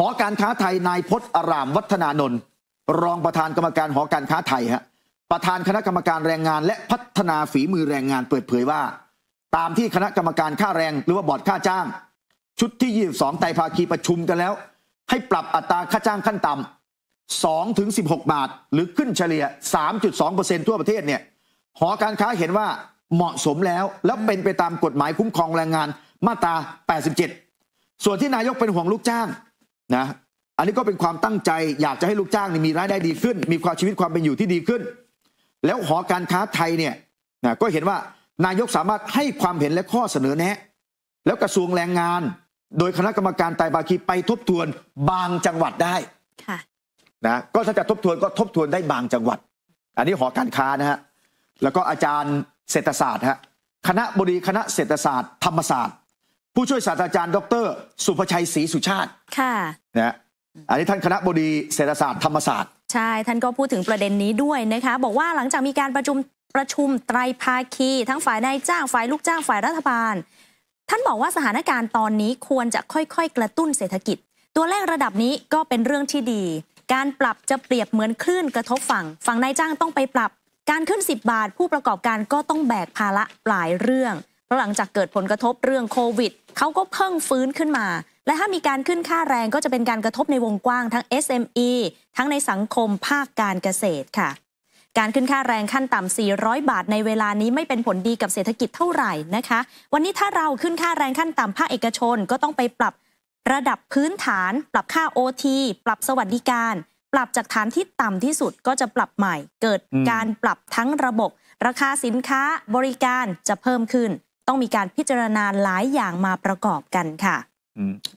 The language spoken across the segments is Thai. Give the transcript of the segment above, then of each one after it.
หอการค้าไทยนายพศอารามวัฒนานนท์รองประธานกรรมการหอการค้าไทยฮะประธานคณะกรรมการแรงงานและพัฒนาฝีมือแรงงานเปิดเผยว่า ตามที่คณะกรรมการค่าแรงหรือว่าบอร์ดค่าจ้าง ชุดที่ยี่สองไตภาคีประชุมกันแล้ว ให้ปรับอัตราค่าจ้างขั้นต่ำสองถึงสิบหกบาทหรือขึ้นเฉลี่ยสสามจุดอองเเปร์ซ็นทั่วประเทศเนี่ยหอการค้าเห็นว่าเหมาะสมแล้วแล้วเป็นไปตามกฎหมายคุ้มครองแรงงานมาตราแปดสิบเจ็ดส่วนที่นายกเป็นห่วงลูกจ้างนะ อันนี้ก็เป็นความตั้งใจอยากจะให้ลูกจ้างมีรายได้ดีขึ้น มีความชีวิตความเป็นอยู่ที่ดีขึ้น แล้วหอการค้าไทยเนี่ยนะก็เห็นว่านายกสามารถให้ความเห็นและข้อเสนอแนะแล้วกระทรวงแรงงานโดยคณะกรรมการไตบาคีไปทบทวนบางจังหวัดได้ ค่ะ นะ ก็ถ้าจะทบทวนก็ทบทวนได้บางจังหวัด อันนี้หอการค้านะฮะ แล้วก็อาจารย์เศรษฐศาสตร์ฮะคณะบดีคณะเศรษฐศาสตร์ธรรมศาสตร์ผู้ช่วยศาสตราจารย์ดรสุภชัยศรีสุชาติ ค่ะนะอันนี้ท่านคณะบดีเศรษฐศาสตร์ธรรมศาสตร์ ใช่ ท่านก็พูดถึงประเด็นนี้ด้วยนะคะ บอกว่าหลังจากมีการประชุมประชุมไตรภาคี ทั้งฝ่ายนายจ้างฝ่ายลูกจ้างฝ่ายรัฐบาล ท่านบอกว่าสถานการณ์ตอนนี้ควรจะค่อยๆ กระตุ้นเศรษฐกิจ ตัวเลขระดับนี้ก็เป็นเรื่องที่ดี การปรับจะเปรียบเหมือนคลื่นกระทบฝั่ง ฝั่งนายจ้างต้องไปปรับ การขึ้น10บาท ผู้ประกอบการก็ต้องแบกภาระหลายเรื่องพราะหลังจากเกิดผลกระทบเรื่องโควิดเขาก็เพิ่งฟื้นขึ้นมา และถ้ามีการขึ้นค่าแรงก็จะเป็นการกระทบในวงกว้างทั้ง SME ทั้งในสังคมภาคการเกษตรค่ะ การขึ้นค่าแรงขั้นต่ำ 400 บาทในเวลานี้ไม่เป็นผลดีกับเศรษฐกิจเท่าไหร่นะคะ วันนี้ถ้าเราขึ้นค่าแรงขั้นต่ำภาคเอกชน ก็ต้องไปปรับ ระดับพื้นฐาน ปรับค่า OT ปรับสวัสดิการ ปรับจากฐานที่ต่ำที่สุดก็จะปรับใหม่ เกิดการปรับทั้งระบบ ราคาสินค้าบริการจะเพิ่มขึ้นต้องมีการพิจารณาหลายอย่างมาประกอบกันค่ะ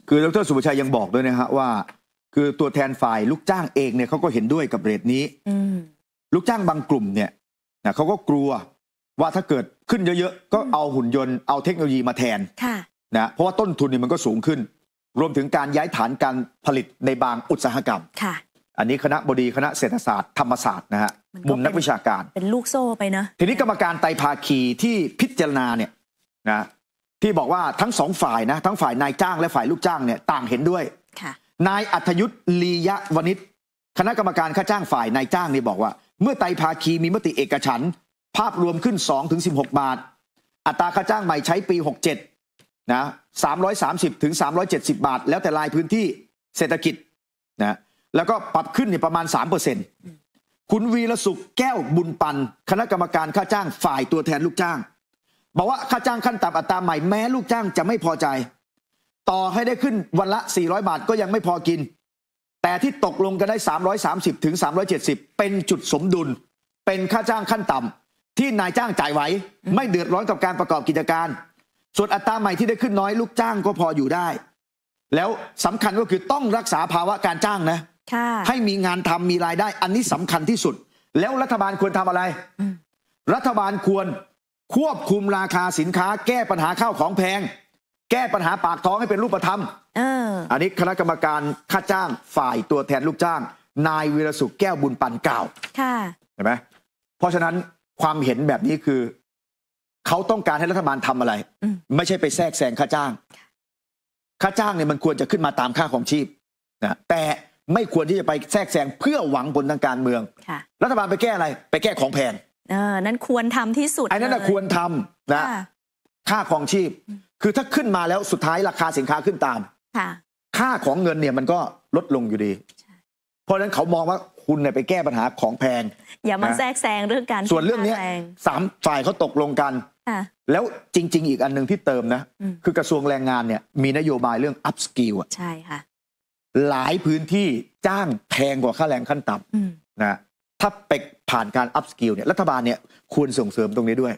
คือดรสุภชัยยังบอกด้วยนะฮะว่า คือตัวแทนฝ่ายลูกจ้างเองเนี่ยเขาก็เห็นด้วยกับเรทนี้ ลูกจ้างบางกลุ่มเนี่ยนะเขาก็กลัวว่าถ้าเกิดขึ้นเยอะๆ ก็เอาหุ่นยนต์เอาเทคโนโลยีมาแทนนะเพราะว่าต้นทุนนี่มันก็สูงขึ้น รวมถึงการย้ายฐานการผลิตในบางอุตสาหกรรมค่ะ อันนี้คณะบดีคณะเศรษฐศาสตร์ธรรมศาสตร์นะฮะมุมนักวิชาการเป็นลูกโซ่ไปนะ ทีนี้กรรมการไตภาคีที่พิจารณาเนี่ยนะที่บอกว่าทั้งสองฝ่ายนะทั้งฝ่ายนายจ้างและฝ่ายลูกจ้างเนี่ยต่างเห็นด้วยนายอัธยุทธ์ลียะวณิชคณะกรรมการค่าจ้างฝ่ายนายจ้างนี่บอกว่า เมื่อไตภาคีมีมติเอกฉันภาพรวมขึ้น2ถึงสิบาท อัตราค่าจ้างใหม่ใช้ปี 67นะ330ถึง370 บาท แล้วแต่รายพื้นที่เศรษฐกิจนะแล้วก็ปรับขึ้นเนี่ยประมาณ3%คุณวีรสุขแก้วบุญปันคณะกรรมการค่าจ้างฝ่ายตัวแทนลูกจ้างบอกว่าค่าจ้างขั้นต่ำอัตราใหม่แม้ลูกจ้างจะไม่พอใจ ต่อให้ได้ขึ้นวันละ400บาทก็ยังไม่พอกิน แต่ที่ตกลงกันได้330ถึง370 เป็นจุดสมดุล เป็นค่าจ้างขั้นต่ำที่นายจ้างจ่ายไหว ไม่เดือดร้อนกับการประกอบกิจการ ส่วนอัตราใหม่ที่ได้ขึ้นน้อยลูกจ้างก็พออยู่ได้ แล้วสำคัญก็คือต้องรักษาภาวะการจ้างนะให้มีงานทำมีรายได้อันนี้สำคัญที่สุด แล้วรัฐบาลควรทำอะไร รัฐบาลควรควบคุมราคาสินค้า แก้ปัญหาข้าวของแพง แก้ปัญหาปากท้องให้เป็นรูปธรรมอันนี้คณะกรรมการค่าจ้างฝ่ายตัวแทนลูกจ้าง นายวีรสุขแก้วบุญปันก่าวเห็นไหมเพราะฉะนั้นความเห็นแบบนี้คือเขาต้องการให้รัฐบาลทำอะไรไม่ใช่ไปแทรกแซงค่าจ้าง ค่าจ้างเนี่ยมันควรจะขึ้นมาตามค่าของชีพนะแต่ไม่ควรที่จะไปแทรกแซงเพื่อหวังผลทางการเมืองรัฐบาลไปแก้อะไร ไปแก้ของแพงนั่นควรทำที่สุดไอ้นั่นควรทำนะ ค่าของชีพ คือถ้าขึ้นมาแล้วสุดท้ายราคาสินค้าขึ้นตาม ค่าของเงินเนี่ยมันก็ลดลงอยู่ดี เพราะฉะนั้นเขามองว่าคุณเนี่ยไปแก้ปัญหาของแพง อย่ามาแทรกแซงเรื่องการส่วนเรื่องนี้สามฝ่ายเขาตกลงกันแล้วจริงๆอีกอันหนึ่งที่เติมนะคือกระทรวงแรงงานเนี่ย มีนโยบายเรื่องอัพสกิลอะใช่ค่ะหลายพื้นที่จ้างแพงกว่าค่าแรงขั้นต่ำนะถ้าไปผ่านการอัพสกิลเนี่ยรัฐบาลเนี่ยควรส่งเสริมตรงนี้ด้วย